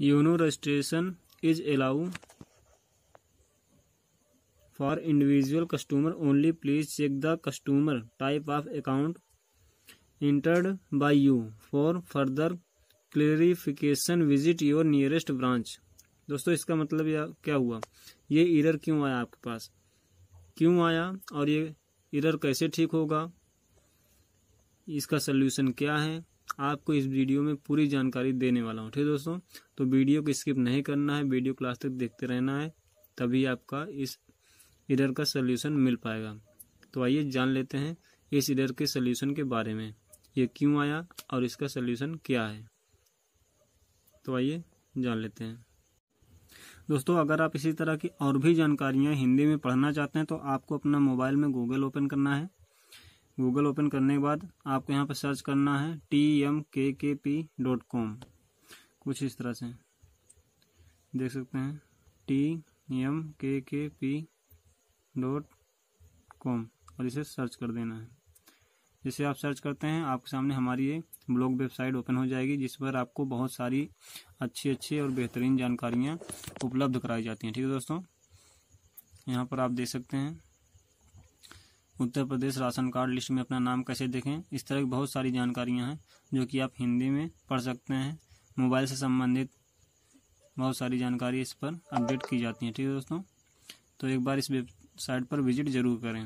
YONO registration is allow for individual customer only please check the customer type of account entered by you for further clarification visit your nearest branch दोस्तों इसका मतलब या क्या हुआ ये error क्यों आया आपके पास क्यों आया और ये इरर कैसे ठीक होगा इसका सल्यूशन क्या है आपको इस वीडियो में पूरी जानकारी देने वाला हूँ ठीक है दोस्तों तो वीडियो को स्किप नहीं करना है वीडियो क्लास तक देखते रहना है तभी आपका इस इधर का सोल्यूशन मिल पाएगा तो आइए जान लेते हैं इस इधर के सल्यूशन के बारे में ये क्यों आया और इसका सोल्यूशन क्या है तो आइए जान लेते हैं दोस्तों अगर आप इसी तरह की और भी जानकारियाँ हिंदी में पढ़ना चाहते हैं तो आपको अपना मोबाइल में गूगल ओपन करना है गूगल ओपन करने के बाद आपको यहाँ पर सर्च करना है टी एम के के पी डॉट कॉम कुछ इस तरह से देख सकते हैं टी एम के के पी डॉट कॉम और इसे सर्च कर देना है जैसे आप सर्च करते हैं आपके सामने हमारी ये ब्लॉग वेबसाइट ओपन हो जाएगी जिस पर आपको बहुत सारी अच्छी अच्छी और बेहतरीन जानकारियाँ उपलब्ध कराई जाती हैं ठीक है दोस्तों यहाँ पर आप देख सकते हैं Uttar Pradesh ration card list में अपना नाम कैसे देखें इस तरह की बहुत सारी जानकारियां हैं जो कि आप हिंदी में पढ़ सकते हैं मोबाइल से संबंधित बहुत सारी जानकारी इस पर अपडेट की जाती है ठीक है दोस्तों तो एक बार इस वेबसाइट पर विजिट ज़रूर करें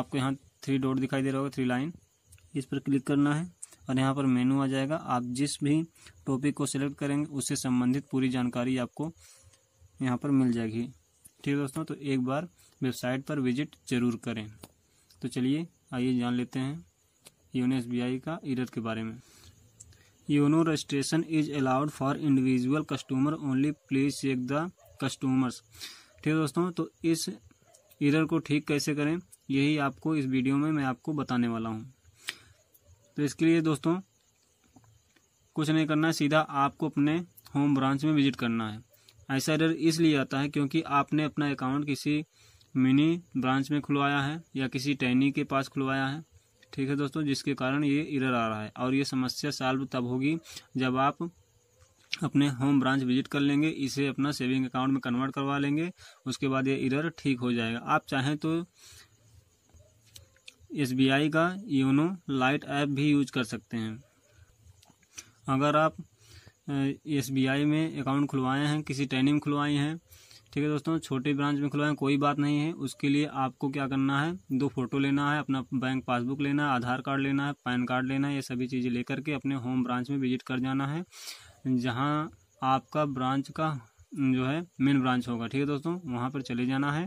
आपको यहाँ थ्री डॉट दिखाई दे रहा होगा थ्री लाइन इस पर क्लिक करना है और यहाँ पर मेनू आ जाएगा आप जिस भी टॉपिक को सिलेक्ट करेंगे उससे संबंधित पूरी जानकारी आपको यहाँ पर मिल जाएगी ठीक है दोस्तों तो एक बार वेबसाइट पर विजिट जरूर करें तो चलिए आइए जान लेते हैं योनो एस का इरर के बारे में YONO registration is allowed for individual customer only please check the customers ठीक है दोस्तों तो इस इरर को ठीक कैसे करें यही आपको इस वीडियो में मैं आपको बताने वाला हूँ तो इसके लिए दोस्तों कुछ नहीं करना है सीधा आपको अपने होम ब्रांच में विजिट करना है ऐसा इरर इसलिए आता है क्योंकि आपने अपना अकाउंट किसी मिनी ब्रांच में खुलवाया है या किसी टैनी के पास खुलवाया है ठीक है दोस्तों जिसके कारण ये इरर आ रहा है और ये समस्या सॉल्व तब होगी जब आप अपने होम ब्रांच विजिट कर लेंगे इसे अपना सेविंग अकाउंट में कन्वर्ट करवा लेंगे उसके बाद ये इरर ठीक हो जाएगा आप चाहें तो एस का योनो लाइट ऐप भी यूज कर सकते हैं अगर आप एस में अकाउंट खुलवाए हैं किसी टैनिंग खुलवाए हैं ठीक है दोस्तों छोटे ब्रांच में खुलवाएं कोई बात नहीं है उसके लिए आपको क्या करना है दो फोटो लेना है अपना बैंक पासबुक लेना है आधार कार्ड लेना है पैन कार्ड लेना है ये सभी चीज़ें लेकर के अपने होम ब्रांच में विजिट कर जाना है जहाँ आपका ब्रांच का जो है मेन ब्रांच होगा ठीक है दोस्तों वहाँ पर चले जाना है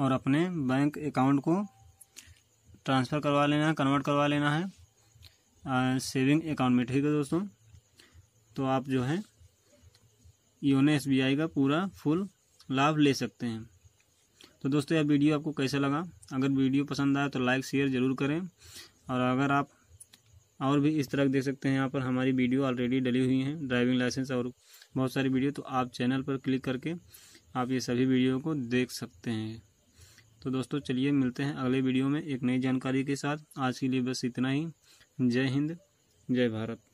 और अपने बैंक अकाउंट को ट्रांसफ़र करवा लेना है कन्वर्ट करवा लेना है सेविंग अकाउंट में ठीक है दोस्तों तो आप जो है योनो एस का पूरा फुल लाभ ले सकते हैं तो दोस्तों यह वीडियो आपको कैसा लगा अगर वीडियो पसंद आया तो लाइक शेयर ज़रूर करें और अगर आप और भी इस तरह देख सकते हैं यहाँ पर हमारी वीडियो ऑलरेडी डली हुई हैं ड्राइविंग लाइसेंस और बहुत सारी वीडियो तो आप चैनल पर क्लिक करके आप ये सभी वीडियो को देख सकते हैं तो दोस्तों चलिए मिलते हैं अगले वीडियो में एक नई जानकारी के साथ आज के लिए बस इतना ही जय हिंद जय भारत